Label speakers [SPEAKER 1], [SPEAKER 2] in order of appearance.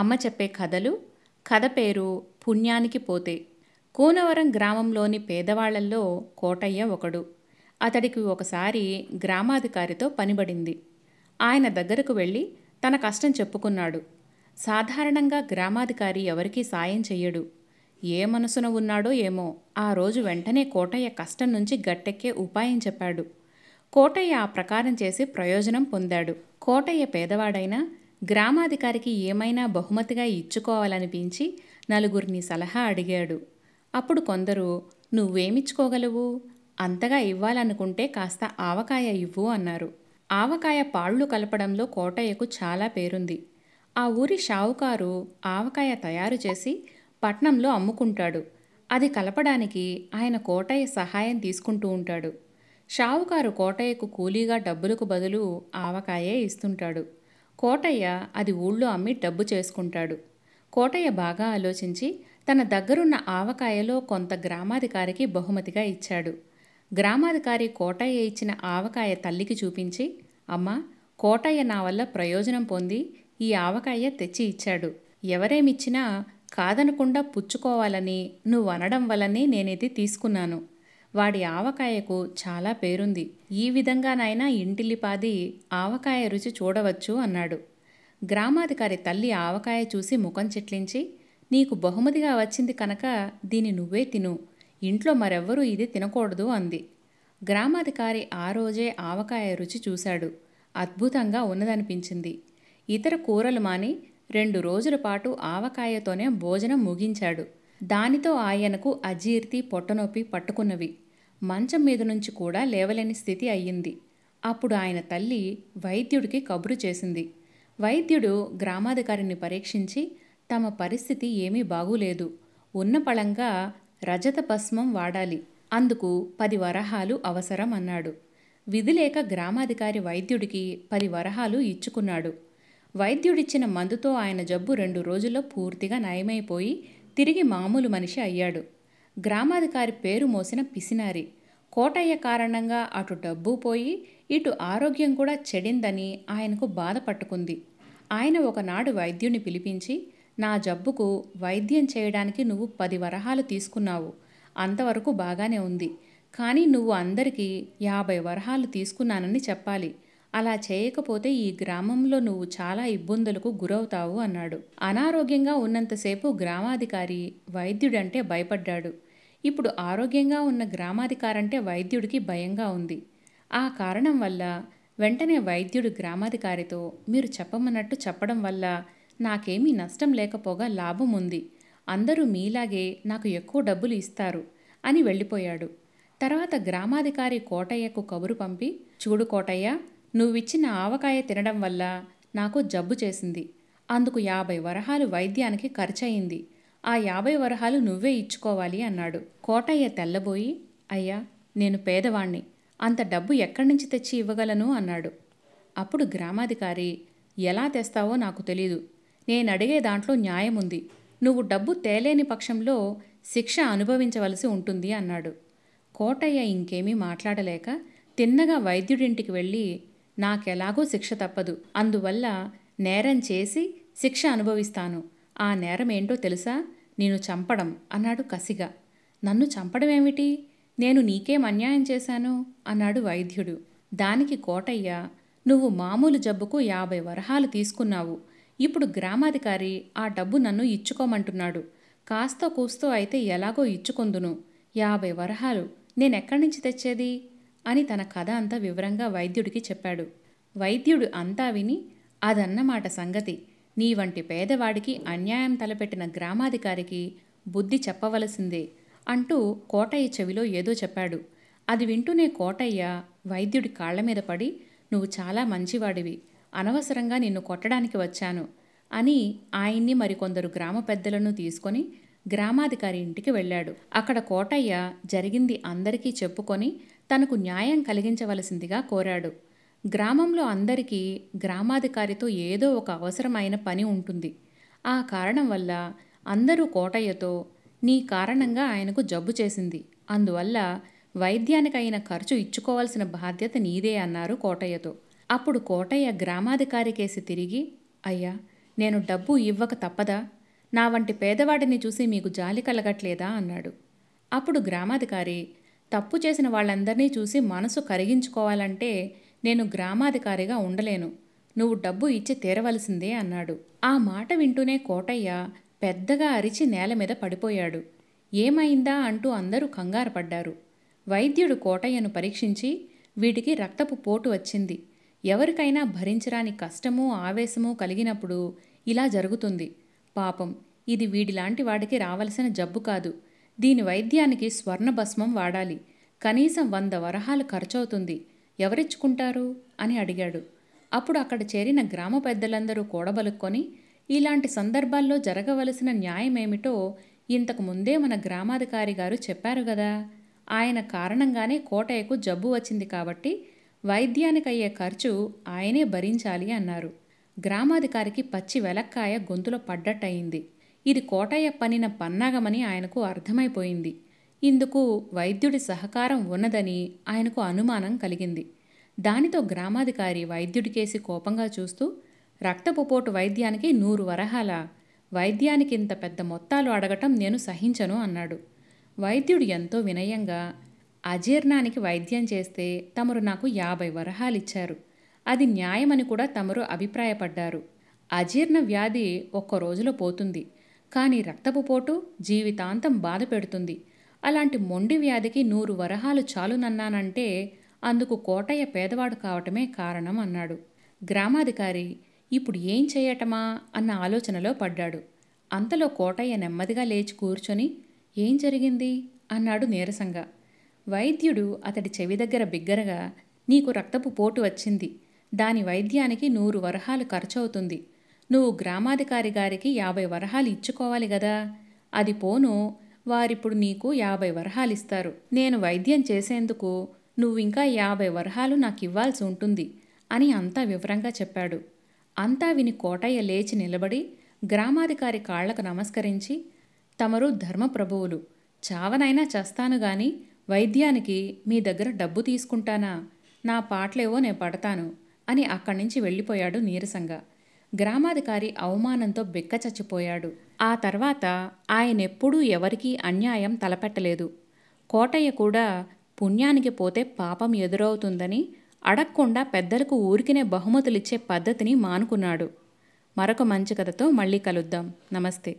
[SPEAKER 1] అమ్మ చెప్పే కథలు కథ పేరు పుణ్యానికి పోతే కూనవరం గ్రామంలోని పేదవాళ్లల్లో కోటయ్య ఒకడు అతడికి ఒకసారి గ్రామాధికారితో పనిబడింది ఆయన దగ్గరకు వెళ్ళి తన కష్టం చెప్పుకున్నాడు సాధారణంగా గ్రామాధికారి ఎవరికీ సాయం చెయ్యడు ఏ మనసున ఉన్నాడో ఏమో ఆ రోజు వెంటనే కోటయ్య కష్టం నుంచి గట్టెక్కే ఉపాయం చెప్పాడు కోటయ్య ఆ ప్రకారం చేసి ప్రయోజనం పొందాడు కోటయ్య పేదవాడైనా గ్రామాధికారికి ఏమైనా బహుమతిగా ఇచ్చుకోవాలనిపించి నలుగురిని సలహా అడిగాడు అప్పుడు కొందరు నువ్వేమిచ్చుకోగలవు అంతగా ఇవ్వాలనుకుంటే కాస్త ఆవకాయ ఇవ్వు అన్నారు ఆవకాయ పాళ్ళు కలపడంలో కోటయ్యకు చాలా పేరుంది ఆ ఊరి షావుకారు ఆవకాయ తయారు చేసి పట్నంలో అమ్ముకుంటాడు అది కలపడానికి ఆయన కోటయ్య సహాయం తీసుకుంటూ ఉంటాడు షావుకారు కోటయ్యకు కూలీగా డబ్బులకు బదులు ఆవకాయే ఇస్తుంటాడు కోటయ్య అది ఊళ్ళో అమ్మి డబ్బు చేసుకుంటాడు కోటయ్య బాగా ఆలోచించి తన దగ్గరున్న ఆవకాయలో కొంత గ్రామాధికారికి బహుమతిగా ఇచ్చాడు గ్రామాధికారి కోటయ్య ఇచ్చిన ఆవకాయ తల్లికి చూపించి అమ్మా కోటయ్య నా వల్ల ప్రయోజనం పొంది ఈ ఆవకాయ తెచ్చి ఇచ్చాడు ఎవరేమిచ్చినా కాదనకుండా పుచ్చుకోవాలని నువ్వు అనడం వల్లనే నేనేది తీసుకున్నాను వాడి ఆవకాయకు చాలా పేరుంది ఈ విధంగానైనా ఇంటిల్లిపాది ఆవకాయ రుచి చూడవచ్చు అన్నాడు గ్రామాధికారి తల్లి ఆవకాయ చూసి ముఖం చెట్లించి నీకు బహుమతిగా వచ్చింది కనుక దీని నువ్వే తిను ఇంట్లో మరెవ్వరూ ఇది తినకూడదు అంది గ్రామాధికారి ఆ రోజే ఆవకాయ రుచి చూశాడు అద్భుతంగా ఉన్నదనిపించింది ఇతర కూరలు మాని రెండు రోజుల పాటు ఆవకాయతోనే భోజనం ముగించాడు దానితో ఆయనకు అజీర్తి పొట్టనొప్పి పట్టుకున్నవి మంచం మీద నుంచి కూడా లేవలేని స్థితి అయ్యింది అప్పుడు ఆయన తల్లి వైద్యుడికి కబురు చేసింది వైద్యుడు గ్రామాధికారిని పరీక్షించి తమ పరిస్థితి ఏమీ ఉన్న పళంగా రజత భస్మం వాడాలి అందుకు పది వరహాలు అవసరం అన్నాడు విధిలేక గ్రామాధికారి వైద్యుడికి పది వరహాలు ఇచ్చుకున్నాడు వైద్యుడిచ్చిన మందుతో ఆయన జబ్బు రెండు రోజుల్లో పూర్తిగా నయమైపోయి తిరిగి మామూలు మనిషి అయ్యాడు గ్రామాధికారి పేరు మోసిన పిసినారి కోటయ్య కారణంగా అటు డబ్బు పోయి ఇటు ఆరోగ్యం కూడా చెడిందని ఆయనకు బాధ పట్టుకుంది ఆయన ఒకనాడు వైద్యుని పిలిపించి నా జబ్బుకు వైద్యం చేయడానికి నువ్వు పది వరహాలు తీసుకున్నావు అంతవరకు బాగానే ఉంది కానీ నువ్వు అందరికీ యాభై వరహాలు తీసుకున్నానని చెప్పాలి అలా చేయకపోతే ఈ గ్రామంలో నువ్వు చాలా ఇబ్బందులకు గురవుతావు అన్నాడు అనారోగ్యంగా ఉన్నంతసేపు గ్రామాధికారి వైద్యుడంటే భయపడ్డాడు ఇప్పుడు ఆరోగ్యంగా ఉన్న గ్రామాధికారంటే వైద్యుడికి భయంగా ఉంది ఆ కారణం వల్ల వెంటనే వైద్యుడు గ్రామాధికారితో మీరు చెప్పమన్నట్టు చెప్పడం వల్ల నాకేమీ నష్టం లేకపోగా లాభం ఉంది అందరూ మీలాగే నాకు ఎక్కువ డబ్బులు ఇస్తారు అని వెళ్ళిపోయాడు తర్వాత గ్రామాధికారి కోటయ్యకు కబురు పంపి చూడు కోటయ్య నువ్విచ్చిన ఆవకాయ తినడం వల్ల నాకు జబ్బు చేసింది అందుకు యాభై వరహాలు వైద్యానికి ఖర్చయింది ఆ యాభై వరహాలు నువ్వే ఇచ్చుకోవాలి అన్నాడు కోటయ్య తెల్లబోయి అయ్యా నేను పేదవాణ్ణి అంత డబ్బు ఎక్కడి నుంచి తెచ్చి ఇవ్వగలను అన్నాడు అప్పుడు గ్రామాధికారి ఎలా తెస్తావో నాకు తెలీదు నేను అడిగే దాంట్లో న్యాయముంది నువ్వు డబ్బు తేలేని పక్షంలో శిక్ష అనుభవించవలసి ఉంటుంది అన్నాడు కోటయ్య ఇంకేమీ మాట్లాడలేక తిన్నగా వైద్యుడింటికి వెళ్ళి నాకెలాగూ శిక్ష తప్పదు అందువల్ల నేరం చేసి శిక్ష అనుభవిస్తాను ఆ నేరమేంటో తెలుసా నేను చంపడం అన్నాడు కసిగా నన్ను చంపడమేమిటి నేను నీకేం అన్యాయం చేశాను అన్నాడు వైద్యుడు దానికి కోటయ్య నువ్వు మామూలు జబ్బుకు యాభై వరహాలు తీసుకున్నావు ఇప్పుడు గ్రామాధికారి ఆ డబ్బు నన్ను ఇచ్చుకోమంటున్నాడు కాస్త కూస్తో అయితే ఎలాగో ఇచ్చుకొందును యాభై వరహాలు నేనెక్కడి నుంచి తెచ్చేది అని తన కథ అంతా వివరంగా వైద్యుడికి చెప్పాడు వైద్యుడు అంతా విని అదన్నమాట సంగతి నీ వంటి పేదవాడికి అన్యాయం తలపెట్టిన గ్రామాధికారికి బుద్ధి చెప్పవలసిందే అంటూ కోటయ్య చెవిలో ఏదో చెప్పాడు అది వింటూనే కోటయ్య వైద్యుడి కాళ్ల మీద పడి నువ్వు చాలా మంచివాడివి అనవసరంగా నిన్ను కొట్టడానికి వచ్చాను అని ఆయన్ని మరికొందరు గ్రామ పెద్దలను తీసుకొని గ్రామాధికారి ఇంటికి వెళ్ళాడు అక్కడ కోటయ్య జరిగింది అందరికీ చెప్పుకొని తనకు న్యాయం కలిగించవలసిందిగా కోరాడు గ్రామంలో అందరికీ గ్రామాధికారితో ఏదో ఒక అవసరమైన పని ఉంటుంది ఆ కారణం వల్ల అందరూ కోటయ్యతో నీ కారణంగా ఆయనకు జబ్బు చేసింది అందువల్ల వైద్యానికైన ఖర్చు ఇచ్చుకోవాల్సిన బాధ్యత నీదే అన్నారు కోటయ్యతో అప్పుడు కోటయ్య గ్రామాధికారికేసి తిరిగి అయ్యా నేను డబ్బు ఇవ్వక తప్పదా నా వంటి పేదవాడిని చూసి మీకు జాలి కలగట్లేదా అన్నాడు అప్పుడు గ్రామాధికారి తప్పు చేసిన వాళ్ళందరినీ చూసి మనసు కరిగించుకోవాలంటే నేను గ్రామాధికారిగా ఉండలేను నువ్వు డబ్బు ఇచ్చి తీరవలసిందే అన్నాడు ఆ మాట వింటూనే కోటయ్య పెద్దగా అరిచి నేల మీద పడిపోయాడు ఏమైందా అంటూ అందరూ కంగారు వైద్యుడు కోటయ్యను పరీక్షించి వీటికి రక్తపు పోటు వచ్చింది ఎవరికైనా భరించరాని కష్టము ఆవేశము కలిగినప్పుడు ఇలా జరుగుతుంది పాపం ఇది వీడిలాంటి వాడికి రావలసిన జబ్బు కాదు దీని వైద్యానికి స్వర్ణభస్మం వాడాలి కనీసం వంద వరహాలు ఖర్చవుతుంది ఎవరిచ్చుకుంటారు అని అడిగాడు అప్పుడు అక్కడ చేరిన గ్రామ పెద్దలందరూ కూడబలుక్కొని ఇలాంటి సందర్భాల్లో జరగవలసిన న్యాయమేమిటో ఇంతకు ముందే మన గ్రామాధికారి గారు చెప్పారు కదా ఆయన కారణంగానే కోటయ్యకు జబ్బు వచ్చింది కాబట్టి వైద్యానికయ్యే ఖర్చు ఆయనే భరించాలి అన్నారు గ్రామాధికారికి పచ్చి వెలక్కాయ గొంతులో పడ్డట్టయింది ఇది కోటయ్య పనిన పన్నాగమని ఆయనకు అర్థమైపోయింది ఇందుకు వైద్యుడి సహకారం ఉన్నదని ఆయనకు అనుమానం కలిగింది దానితో గ్రామాధికారి వైద్యుడికేసి కోపంగా చూస్తూ రక్తపుపోటు వైద్యానికి నూరు వరహాల వైద్యానికి ఇంత పెద్ద మొత్తాలు అడగటం నేను సహించను అన్నాడు వైద్యుడు ఎంతో వినయంగా అజీర్ణానికి వైద్యం చేస్తే తమరు నాకు యాభై వరహాలిచ్చారు అది న్యాయమని కూడా తమరు అభిప్రాయపడ్డారు అజీర్ణ వ్యాధి ఒక్క రోజులో పోతుంది కానీ రక్తపు పోటు జీవితాంతం బాధ పెడుతుంది అలాంటి మొండి వ్యాధికి నూరు వరహాలు చాలునన్నానంటే అందుకు కోటయ్య పేదవాడు కావటమే కారణం అన్నాడు గ్రామాధికారి ఇప్పుడు ఏం చేయటమా అన్న ఆలోచనలో పడ్డాడు అంతలో కోటయ్య నెమ్మదిగా లేచి కూర్చొని ఏం జరిగింది అన్నాడు నీరసంగా వైద్యుడు అతడి చెవి దగ్గర బిగ్గరగా నీకు రక్తపు పోటు వచ్చింది దాని వైద్యానికి నూరు వరహాలు ఖర్చవుతుంది నువ్వు గ్రామాధికారి గారికి యాభై వరహాలు ఇచ్చుకోవాలి గదా అది పోను వారిప్పుడు నీకు యాభై వరహాలు ఇస్తారు నేను వైద్యం చేసేందుకు నువ్వింకా యాభై వరహాలు నాకు ఇవ్వాల్సి ఉంటుంది అని అంతా వివరంగా చెప్పాడు అంతా విని కోటయ్య లేచి నిలబడి గ్రామాధికారి కాళ్లకు నమస్కరించి తమరు ధర్మప్రభువులు చావనైనా చేస్తాను గాని వైద్యానికి మీ దగ్గర డబ్బు తీసుకుంటానా నా పాటలేవో నేను పడతాను అని అక్కడి నుంచి వెళ్ళిపోయాడు నీరసంగా గ్రామాధికారి అవమానంతో బిక్క చచ్చిపోయాడు ఆ తర్వాత ఆయనెప్పుడూ ఎవరికీ అన్యాయం తలపెట్టలేదు కోటయ్య కూడా పుణ్యానికి పోతే పాపం ఎదురవుతుందని అడగకుండా పెద్దలకు ఊరికినే బహుమతులిచ్చే పద్ధతిని మానుకున్నాడు మరొక మంచి కథతో మళ్ళీ కలుద్దాం నమస్తే